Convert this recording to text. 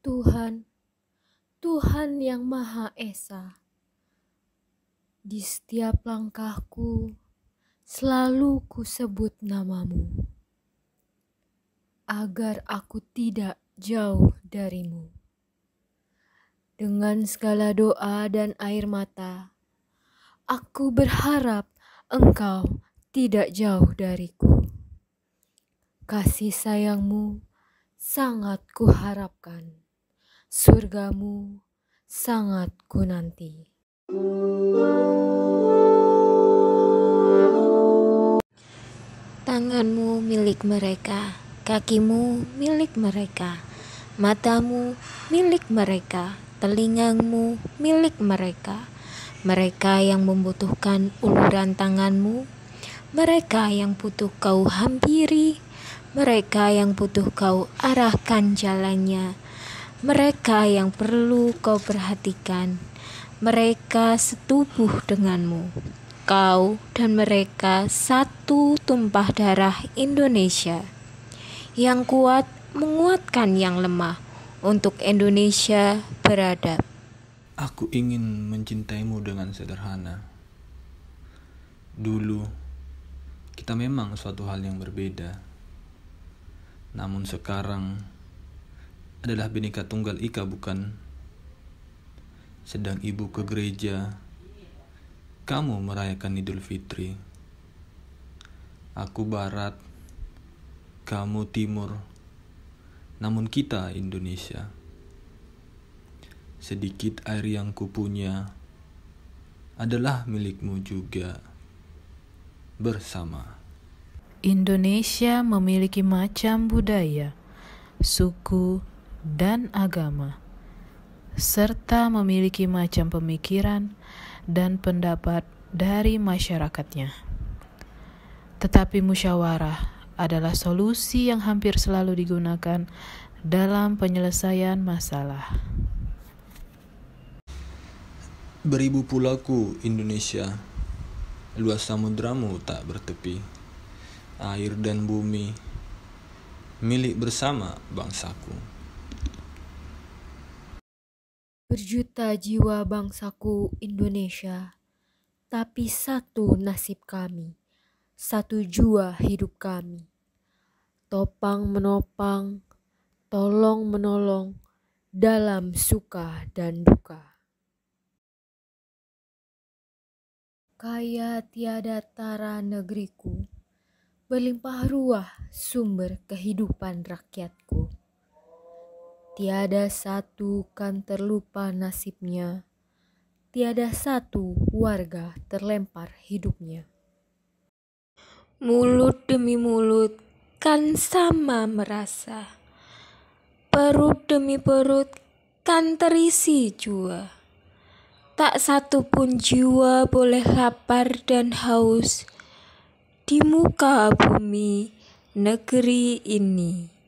Tuhan, Tuhan yang Maha Esa. Di setiap langkahku, selalu ku sebut namamu, agar aku tidak jauh darimu. Dengan segala doa dan air mata, aku berharap engkau tidak jauh dariku. Kasih sayangmu sangat kuharapkan surgamu sangat ku nanti. Tanganmu milik mereka, kakimu milik mereka, matamu milik mereka, telingamu milik mereka. Mereka yang membutuhkan uluran tanganmu, mereka yang butuh kau hampiri, mereka yang butuh kau arahkan jalannya mereka yang perlu kau perhatikan. Mereka setubuh denganmu. Kau dan mereka satu tumpah darah Indonesia. Yang kuat menguatkan yang lemah untuk Indonesia beradab. Aku ingin mencintaimu dengan sederhana. Dulu, kita memang suatu hal yang berbeda. Namun sekarang, adalah Bhinneka Tunggal Ika bukan? Sedang ibu ke gereja, kamu merayakan Idul Fitri. Aku barat, kamu timur, namun kita Indonesia. Sedikit air yang kupunya adalah milikmu juga bersama. Indonesia memiliki macam budaya, suku, dan agama, serta memiliki macam pemikiran dan pendapat dari masyarakatnya. Tetapi musyawarah adalah solusi yang hampir selalu digunakan dalam penyelesaian masalah. Beribu pulauku Indonesia, luas samudramu tak bertepi, air dan bumi, milik bersama bangsaku. Berjuta jiwa bangsaku Indonesia, tapi satu nasib kami, satu jua hidup kami. Topang menopang, tolong menolong dalam suka dan duka. Kaya tiada tara negeriku, berlimpah ruah sumber kehidupan rakyatku. Tiada satu kan terlupa nasibnya, tiada satu warga terlempar hidupnya. Mulut demi mulut kan sama merasa, perut demi perut kan terisi jua. Tak satu pun jiwa boleh lapar dan haus di muka bumi negeri ini.